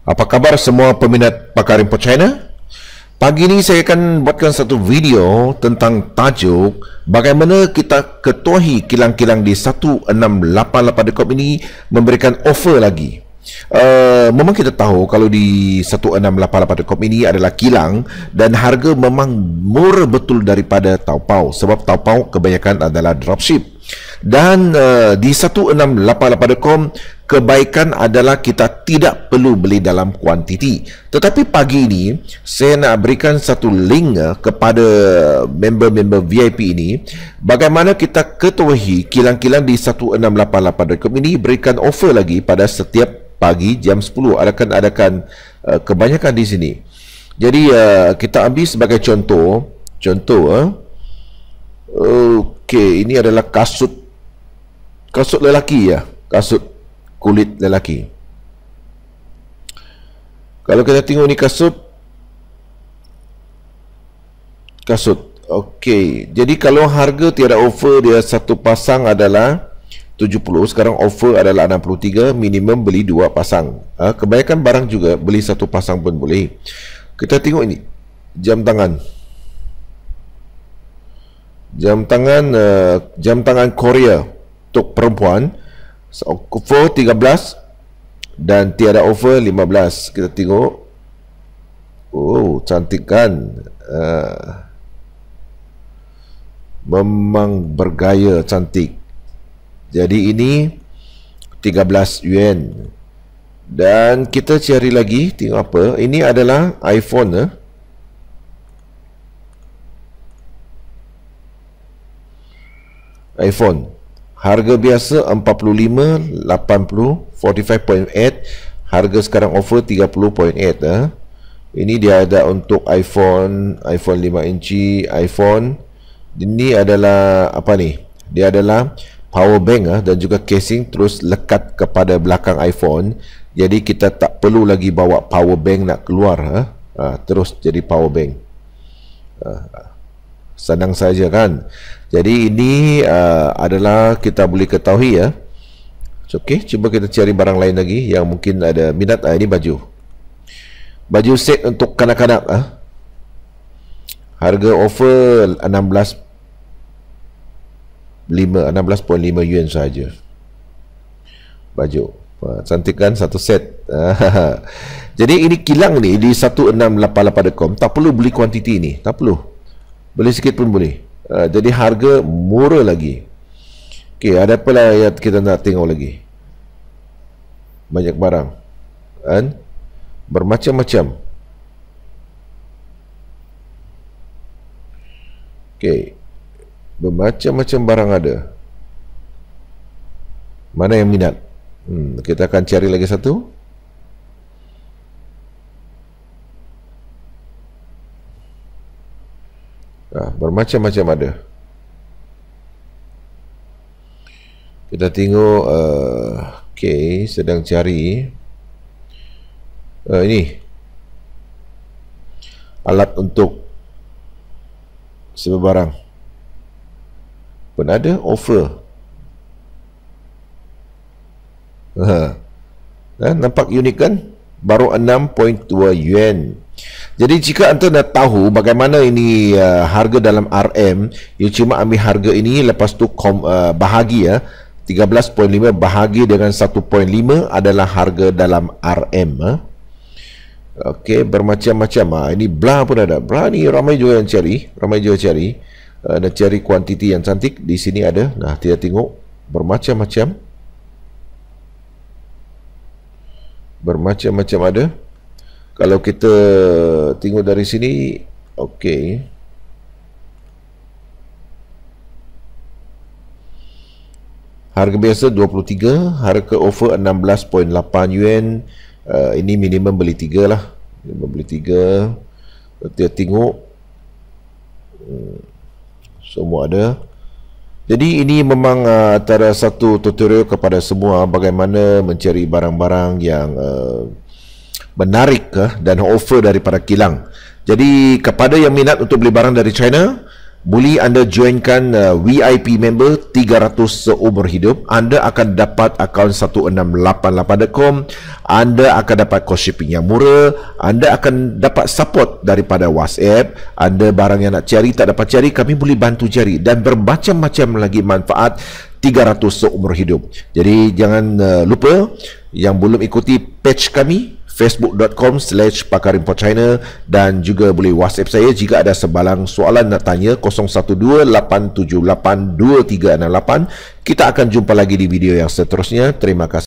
Apa khabar semua peminat pakar rimpot China? Pagi ini saya akan buatkan satu video tentang tajuk bagaimana kita ketuahi kilang-kilang di 1688.com ini memberikan offer lagi. Uh, memang kita tahu kalau di 1688.com ini adalah kilang dan harga memang murah betul daripada Taupau sebab Taupau kebanyakan adalah dropship dan uh, di 1688.com kebaikan adalah kita tidak perlu beli dalam kuantiti. Tetapi pagi ini saya nak berikan satu link eh, kepada member-member VIP ini bagaimana kita ketuhi kilang-kilang di 1688.com ini berikan offer lagi pada setiap pagi jam 10 adakan adakan uh, kebanyakan di sini. Jadi eh, kita ambil sebagai contoh, contoh okey ini adalah kasut kasut lelaki ya, kasut kulit lelaki kalau kita tengok ni kasut kasut Okey, jadi kalau harga tiada offer dia satu pasang adalah 70 sekarang offer adalah 63 minimum beli dua pasang ha, kebanyakan barang juga beli satu pasang pun boleh kita tengok ini jam tangan jam tangan uh, jam tangan Korea untuk perempuan Over 13 Dan tiada over 15 Kita tengok Oh cantik kan uh, Memang bergaya cantik Jadi ini 13 yuan Dan kita cari lagi Tengok apa Ini adalah iPhone eh? iPhone Harga biasa 45.80 45.8 Harga sekarang offer 30.8 eh. Ha. Ini dia ada untuk iPhone iPhone 5 inci iPhone Ini adalah Apa ni Dia adalah power bank eh, Dan juga casing terus lekat kepada belakang iPhone Jadi kita tak perlu lagi bawa power bank nak keluar eh. Uh, terus jadi power bank uh, senang saja kan jadi ini uh, adalah kita boleh ketahui ya okey cuba kita cari barang lain lagi yang mungkin ada minat uh, ini baju baju set untuk kanak-kanak ah uh. harga offer 16 5 16.5 yuan saja baju ah, cantik kan satu set jadi ini kilang ni di 1688.com tak perlu beli kuantiti ni tak perlu Beli sikit pun boleh uh, Jadi harga murah lagi Okey, ada apa lah yang kita nak tengok lagi Banyak barang kan? Bermacam-macam Okey Bermacam-macam barang ada Mana yang minat hmm, Kita akan cari lagi satu ha, Bermacam-macam ada Kita tengok uh, ah, Okay Sedang cari uh, Ini Alat untuk Sebuah barang Pun ada offer ha. Ha, Nampak unik kan Baru 6.2 yuan jadi jika anda nak tahu bagaimana ini uh, harga dalam RM, you cuma ambil harga ini lepas tu kom, uh, bahagi ya. 13.5 bahagi dengan 1.5 adalah harga dalam RM. Uh. Eh. Okey, bermacam-macam. Uh. Ini bla pun ada. Bla ni ramai juga yang cari, ramai juga cari. Uh, nak cari kuantiti yang cantik di sini ada. Nah, kita tengok bermacam-macam. Bermacam-macam ada kalau kita tengok dari sini okey harga biasa 23 harga offer 16.8 yuan uh, ini minimum beli 3 lah minimum beli 3 kita tengok hmm, semua ada jadi ini memang uh, antara satu tutorial kepada semua bagaimana mencari barang-barang yang uh, menarik ke dan offer daripada kilang. Jadi kepada yang minat untuk beli barang dari China, boleh anda joinkan uh, VIP member 300 seumur hidup. Anda akan dapat akaun 1688.com. Anda akan dapat cost shipping yang murah. Anda akan dapat support daripada WhatsApp. Anda barang yang nak cari tak dapat cari, kami boleh bantu cari dan bermacam-macam lagi manfaat 300 seumur hidup. Jadi jangan uh, lupa yang belum ikuti page kami facebook.com slash pakarinfochina dan juga boleh whatsapp saya jika ada sebalang soalan nak tanya 012 878 2368 kita akan jumpa lagi di video yang seterusnya terima kasih